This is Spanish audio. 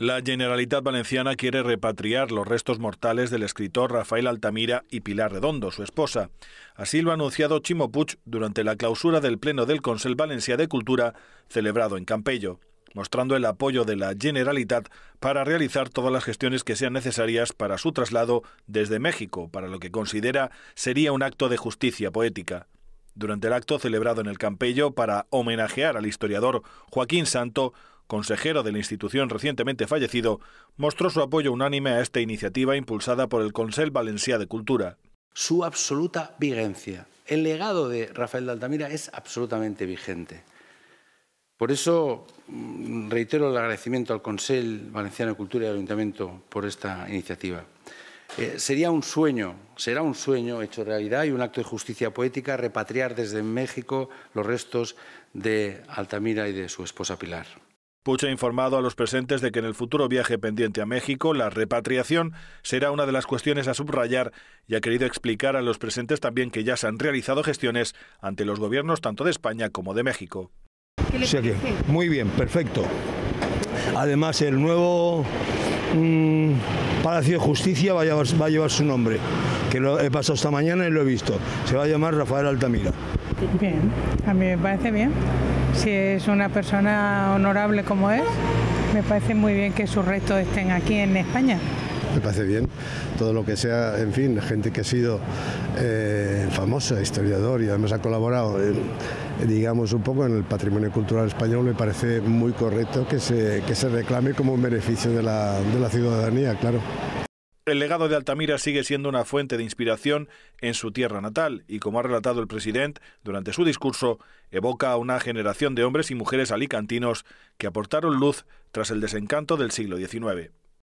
La Generalitat Valenciana quiere repatriar los restos mortales del escritor Rafael Altamira y Pilar Redondo, su esposa. Así lo ha anunciado Chimopuch durante la clausura del Pleno del Consell Valencia de Cultura, celebrado en Campello, mostrando el apoyo de la Generalitat para realizar todas las gestiones que sean necesarias para su traslado desde México, para lo que considera sería un acto de justicia poética. Durante el acto celebrado en el Campello para homenajear al historiador Joaquín Santo, consejero de la institución recientemente fallecido, mostró su apoyo unánime a esta iniciativa impulsada por el Consell Valencià de Cultura. Su absoluta vigencia. El legado de Rafael de Altamira es absolutamente vigente. Por eso mm, reitero el agradecimiento al Consell Valenciano de Cultura y al Ayuntamiento por esta iniciativa. Eh, sería un sueño, será un sueño hecho realidad y un acto de justicia poética repatriar desde México los restos de Altamira y de su esposa Pilar. Pucha ha informado a los presentes de que en el futuro viaje pendiente a México, la repatriación será una de las cuestiones a subrayar y ha querido explicar a los presentes también que ya se han realizado gestiones ante los gobiernos tanto de España como de México. muy bien, perfecto. Además, el nuevo mm, Palacio de Justicia va a, llevar, va a, llevar, su nombre, que lo he pasado esta mañana y lo he visto. Se va a llamar Rafael Altamira. Bien, a mí me parece bien si es una persona honorable como es, me parece muy bien que sus restos estén aquí en España. Me parece bien, todo lo que sea, en fin, gente que ha sido eh, famosa, historiador y además ha colaborado, digamos, un poco en el patrimonio cultural español, me parece muy correcto que se, reclame como un beneficio de la ciudadanía, claro. El legado de Altamira sigue siendo una fuente de inspiración en su tierra natal y, como ha relatado el presidente durante su discurso, evoca a una generación de hombres y mujeres alicantinos que aportaron luz tras el desencanto del siglo XIX.